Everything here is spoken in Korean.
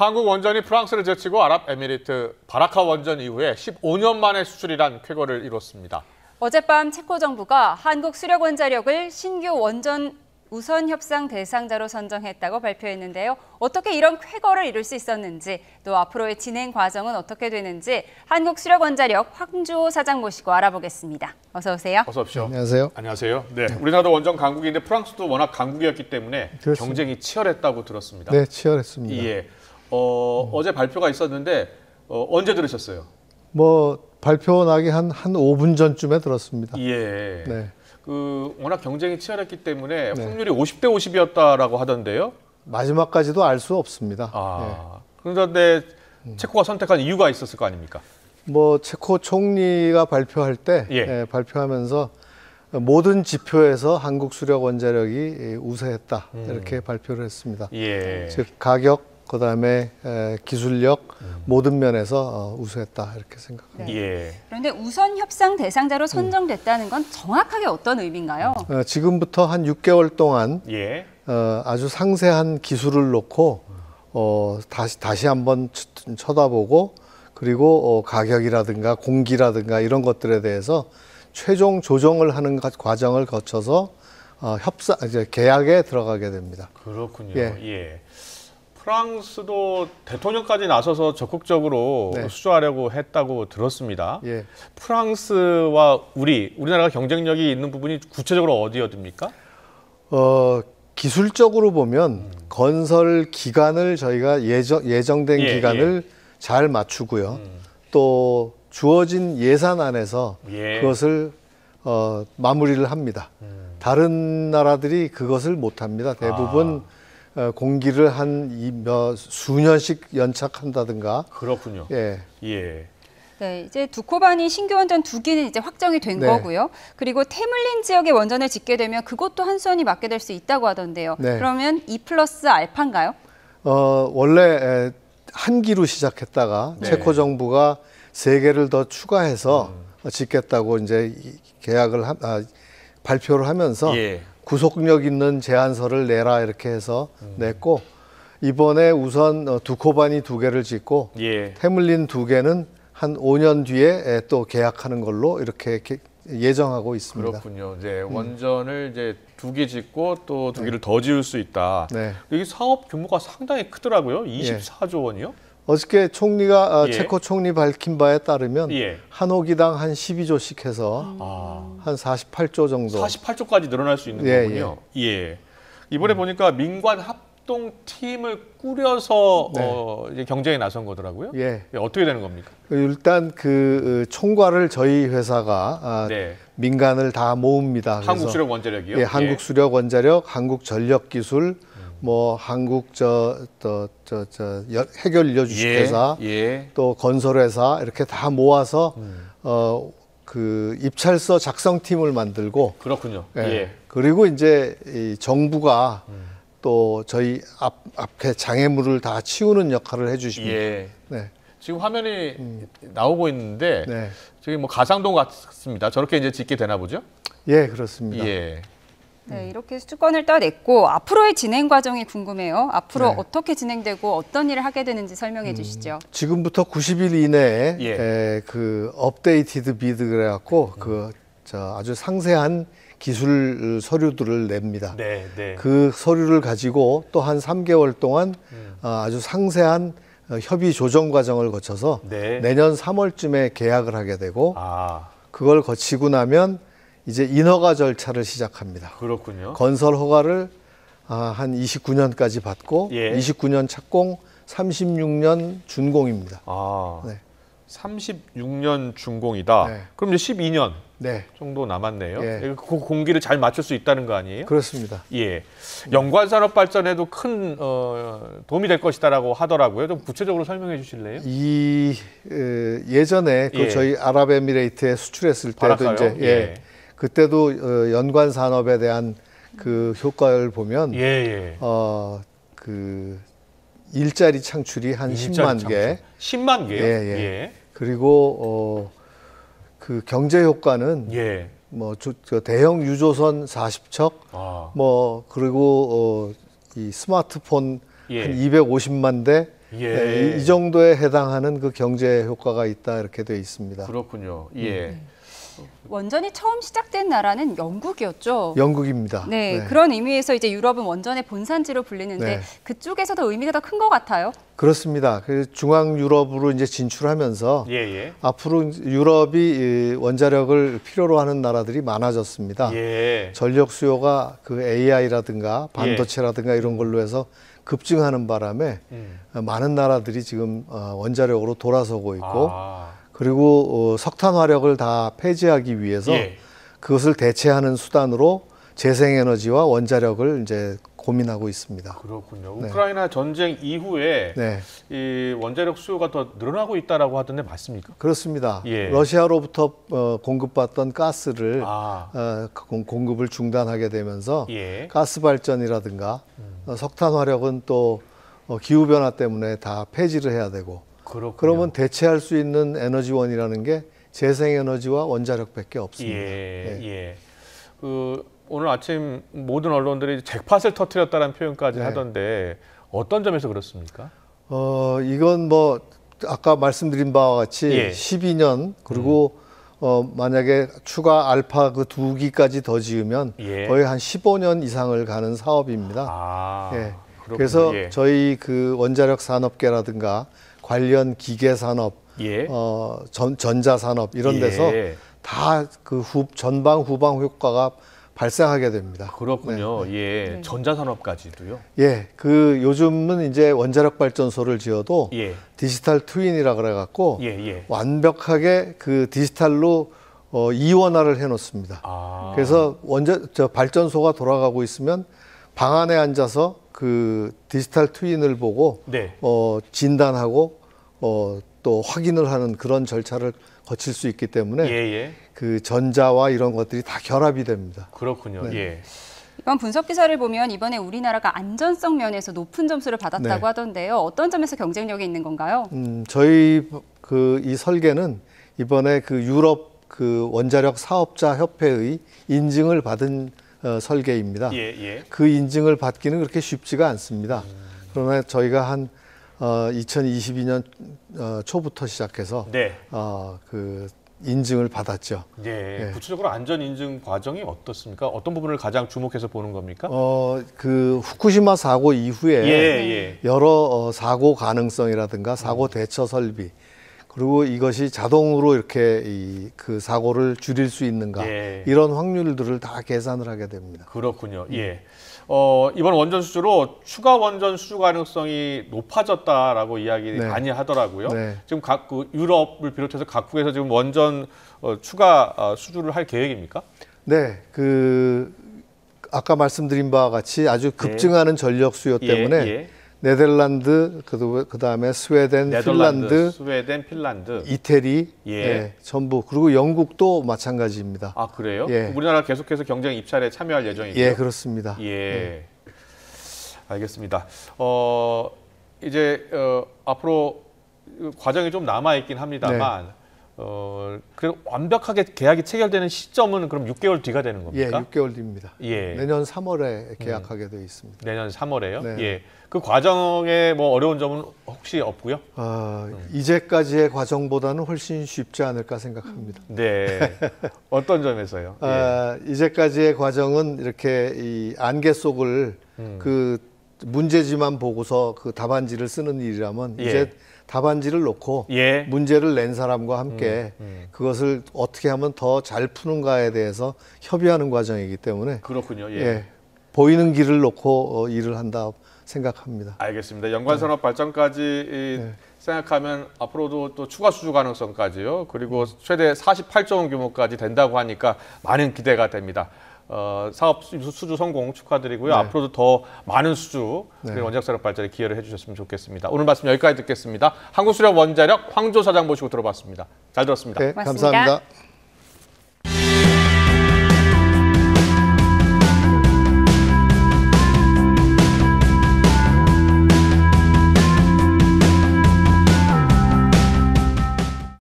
한국 원전이 프랑스를 제치고 아랍에미리트 바라카 원전 이후에 15년 만에 수출이란 쾌거를 이뤘습니다. 어젯밤 체코 정부가 한국 수력 원자력을 신규 원전 우선 협상 대상자로 선정했다고 발표했는데요. 어떻게 이런 쾌거를 이룰 수 있었는지, 또 앞으로의 진행 과정은 어떻게 되는지 한국 수력 원자력 황주호 사장 모시고 알아보겠습니다. 어서 오세요. 어서 오십시오. 안녕하세요. 안녕하세요. 네, 우리나라도 원전 강국인데 프랑스도 워낙 강국이었기 때문에 그렇습니다. 경쟁이 치열했다고 들었습니다. 네, 치열했습니다. 예. 어, 음. 어제 발표가 있었는데 어, 언제 들으셨어요? 뭐 발표 나기 한, 한 5분 전쯤에 들었습니다. 예. 네. 그 워낙 경쟁이 치열했기 때문에 네. 확률이 50대 50이었다라고 하던데요. 마지막까지도 알 수 없습니다. 아, 예. 그런데 음. 체코가 선택한 이유가 있었을 거 아닙니까? 뭐 체코 총리가 발표할 때 예. 예, 발표하면서 모든 지표에서 한국 수력 원자력이 예, 우세했다 음. 이렇게 발표를 했습니다. 예. 즉 가격, 그다음에 기술력 음. 모든 면에서 어, 우수했다 이렇게 생각합니다. 네. 예. 그런데 우선 협상 대상자로 선정됐다는 건 정확하게 어떤 의미인가요? 어, 지금부터 한 6개월 동안 예. 어, 아주 상세한 기술을 놓고 다시 다시 한번 쳐다보고 그리고 가격이라든가 공기라든가 이런 것들에 대해서 최종 조정을 하는 과정을 거쳐서 협상 이제 계약에 들어가게 됩니다. 그렇군요. 예. 예. 프랑스도 대통령까지 나서서 적극적으로 네. 수주하려고 했다고 들었습니다. 예. 프랑스와 우리 우리나라가 경쟁력이 있는 부분이 구체적으로 어디였습니까? 어, 기술적으로 보면 음. 건설 기간을 저희가 예정, 예정된 예, 예. 기간을 예. 잘 맞추고요. 음. 또 주어진 예산 안에서 예. 그것을 어, 마무리를 합니다. 음. 다른 나라들이 그것을 못합니다. 대부분 아. 어, 공기를 한몇 어, 수년씩 연착한다든가 그렇군요. 예. 예. 네, 이제 두코바니 신규 원전 두 개는 이제 확정이 된 네. 거고요. 그리고 테물린 지역에 원전을 짓게 되면 그것도 한수원이 맡게 될 수 있다고 하던데요. 네. 그러면 이 e 플러스 알파인가요? 어, 원래 한기로 시작했다가 네. 체코 정부가 세 개를 더 추가해서 음. 어, 짓겠다고 이제 계약을 하, 아, 발표를 하면서 예. 구속력 있는 제안서를 내라 이렇게 해서 음. 냈고 이번에 우선 어, 두코바니 두 개를 짓고 예. 태물린 두 개는 한 5년 뒤에 또 계약하는 걸로 이렇게 예정하고 있습니다. 그렇군요. 이제 음. 원전을 이제 두 개 짓고 또두 네. 개를 네. 더 지을 수 있다. 네. 여기 사업 규모가 상당히 크더라고요. 24조 예. 원이요? 예. 어저께 총리가 아, 예. 체코 총리 밝힌 바에 따르면 예. 한 호기당 한 12조씩 해서 음. 아. 한 48조 정도. 48조까지 늘어날 수 있는 예, 거군요. 예. 예. 이번에 음. 보니까 민관 합동 팀을 꾸려서 네. 어, 경쟁에 나선 거더라고요. 예. 예 어떻게 되는 겁니까? 그 일단 그 어, 총괄을 저희 회사가 아, 네. 민간을 다 모읍니다. 한국수력 원자력이요? 예, 한국수력 예. 원자력, 한국전력기술 뭐 한국 저저저 저, 저, 저, 해결 연료주식회사 예, 예. 또 건설회사 이렇게 다 모아서 음. 어, 어그 입찰서 작성팀을 만들고 그렇군요. 예. 예. 그리고 이제 이 정부가 음. 또 저희 앞 앞에 장애물을 다 치우는 역할을 해주십니다. 예. 네. 지금 화면이 음. 나오고 있는데 네. 저기 뭐 가상동 같습니다. 저렇게 이제 짓게 되나 보죠? 예, 그렇습니다. 예. 네, 음. 이렇게 수주권을 떠냈고 앞으로의 진행 과정이 궁금해요. 앞으로 네. 어떻게 진행되고 어떤 일을 하게 되는지 설명해 음. 주시죠. 지금부터 90일 이내에 예. 에, 그 업데이티드 비드 그래갖고 그 음. 그저 아주 상세한 기술 서류들을 냅니다. 네, 네. 그 서류를 가지고 또 한 3개월 동안 음. 어, 아주 상세한 어, 협의 조정 과정을 거쳐서 네. 내년 3월쯤에 계약을 하게 되고 아. 그걸 거치고 나면 이제 인허가 절차를 시작합니다. 그렇군요. 건설 허가를 아, 한 29년까지 받고 예. 29년 착공, 36년 준공입니다. 아, 네. 36년 준공이다. 네. 그럼 이제 12년 네. 정도 남았네요. 예. 그 공기를 잘 맞출 수 있다는 거 아니에요? 그렇습니다. 예, 연관 산업 발전에도 큰 어, 도움이 될 것이다라고 하더라고요. 좀 구체적으로 설명해 주실래요? 이 에, 예전에 그 예. 저희 아랍에미레이트에 수출했을 때도 바라카요? 이제 예. 예. 그때도 어, 연관 산업에 대한 그 효과를 보면 예, 예. 어, 그 일자리 창출이 한 일자리 10만 창출. 개. 10만 개요. 예, 예. 예. 그리고 어, 그 경제 효과는 예. 뭐 조, 그 대형 유조선 40척, 아. 뭐 그리고 어, 이 스마트폰 예. 한 250만 대. 예. 예. 이, 이 정도에 해당하는 그 경제 효과가 있다 이렇게 돼 있습니다. 그렇군요. 예. 음. 그렇죠. 원전이 처음 시작된 나라는 영국이었죠. 영국입니다. 네, 네. 그런 의미에서 이제 유럽은 원전의 본산지로 불리는데 네. 그쪽에서도 의미가 더 큰 것 같아요. 그렇습니다. 그 중앙 유럽으로 이제 진출하면서 예, 예. 앞으로 유럽이 원자력을 필요로 하는 나라들이 많아졌습니다. 예. 전력 수요가 그 AI라든가 예. 반도체라든가 이런 걸로 해서 급증하는 바람에 음. 많은 나라들이 지금 어, 원자력으로 돌아서고 있고 아. 그리고 어, 석탄 화력을 다 폐지하기 위해서 예. 그것을 대체하는 수단으로 재생에너지와 원자력을 이제 고민하고 있습니다. 그렇군요. 네. 우크라이나 전쟁 이후에 네. 이 원자력 수요가 더 늘어나고 있다라고 하던데 맞습니까? 그렇습니다. 예. 러시아로부터 어, 공급받던 가스를 아. 어, 그 공, 급을 중단하게 되면서 예. 가스 발전이라든가 음. 어, 석탄 화력은 또 어, 기후 변화 때문에 다 폐지를 해야 되고 그렇군요. 그러면 대체할 수 있는 에너지원이라는 게 재생에너지와 원자력밖에 없습니다. 예, 예. 예. 그 오늘 아침 모든 언론들이 잭팟을 터트렸다는 표현까지 네. 하던데 어떤 점에서 그렇습니까? 어 이건 뭐 아까 말씀드린 바와 같이 예. 12년 그리고 음. 어 만약에 추가 알파 그두 기까지 더 지으면 예. 거의 한 15년 이상을 가는 사업입니다. 아, 예. 그렇군요. 그래서 예. 저희 그 원자력 산업계라든가 관련 기계 산업, 예. 어, 전, 전자산업 이런 예. 데서 다그 전방 후방 효과가 발생하게 됩니다. 그렇군요. 네. 네. 예. 네. 전자산업까지도요? 예. 그 요즘은 이제 원자력 발전소를 지어도 예. 디지털 트윈이라 그래 갖고 예예. 완벽하게 그 디지털로 어, 이원화를 해 놓습니다. 아. 그래서 원자 저 발전소가 돌아가고 있으면 방 안에 앉아서 그 디지털 트윈을 보고 네. 어 진단하고 어, 또 확인을 하는 그런 절차를 거칠 수 있기 때문에 예, 예. 그 전자와 이런 것들이 다 결합이 됩니다. 그렇군요. 네. 예. 이번 분석 기사를 보면 이번에 우리나라가 안전성 면에서 높은 점수를 받았다고 네. 하던데요. 어떤 점에서 경쟁력이 있는 건가요? 음, 저희 그 이 설계는 이번에 그 유럽 그 원자력 사업자 협회의 인증을 받은 어, 설계입니다. 예, 예. 그 인증을 받기는 그렇게 쉽지가 않습니다. 음. 그러나 저희가 한 어, 2022년 어, 초부터 시작해서 네. 어, 그 인증을 받았죠. 예, 예. 구체적으로 안전 인증 과정이 어떻습니까? 어떤 부분을 가장 주목해서 보는 겁니까? 어, 그 후쿠시마 사고 이후에 예, 예. 여러 어, 사고 가능성이라든가 사고 대처 설비 그리고 이것이 자동으로 이렇게 이, 그 사고를 줄일 수 있는가 예. 이런 확률들을 다 계산을 하게 됩니다. 그렇군요. 예. 음. 어, 이번 원전 수주로 추가 원전 수주 가능성이 높아졌다라고 이야기 네. 많이 하더라고요. 네. 지금 각 그 유럽을 비롯해서 각국에서 지금 원전 어, 추가 어, 수주를 할 계획입니까? 네, 그 아까 말씀드린 바와 같이 아주 예. 급증하는 예. 전력 수요 예, 때문에 예, 예. 네덜란드 그 다음에 스웨덴, 핀란드, 스웨덴, 핀란드, 이태리, 예. 예. 전부 그리고 영국도 마찬가지입니다. 아 그래요? 예. 우리나라 계속해서 경쟁 입찰에 참여할 예정이고요. 예, 그렇습니다. 예, 예. 알겠습니다. 어 이제 어, 앞으로 과정이 좀 남아 있긴 합니다만. 네. 어, 그리고 완벽하게 계약이 체결되는 시점은 그럼 6개월 뒤가 되는 예, 겁니까? 예, 6개월 뒤입니다. 예. 내년 3월에 계약하게 되어 음. 있습니다. 내년 3월에요? 네. 예. 그 과정에 뭐 어려운 점은 혹시 없고요? 아, 음. 이제까지의 과정보다는 훨씬 쉽지 않을까 생각합니다. 네. 어떤 점에서요? 아, 예. 아, 이제까지의 과정은 이렇게 이 안개 속을 음. 그 문제지만 보고서 그 답안지를 쓰는 일이라면 예. 이제 답안지를 놓고 예. 문제를 낸 사람과 함께 음, 음. 그것을 어떻게 하면 더 잘 푸는가에 대해서 협의하는 과정이기 때문에 그렇군요. 예. 예. 보이는 길을 놓고 어, 일을 한다 생각합니다. 알겠습니다. 연관산업 네. 발전까지 네. 생각하면 앞으로도 또 추가 수주 가능성까지요. 그리고 최대 48조 원 규모까지 된다고 하니까 많은 기대가 됩니다. 어, 사업 수주 성공 축하드리고요. 네. 앞으로도 더 많은 수주 네. 그리고 원자력 산업 발전에 기여를 해주셨으면 좋겠습니다. 오늘 말씀 여기까지 듣겠습니다. 한국수력 원자력 황조 사장 모시고 들어봤습니다. 잘 들었습니다. 네, 감사합니다.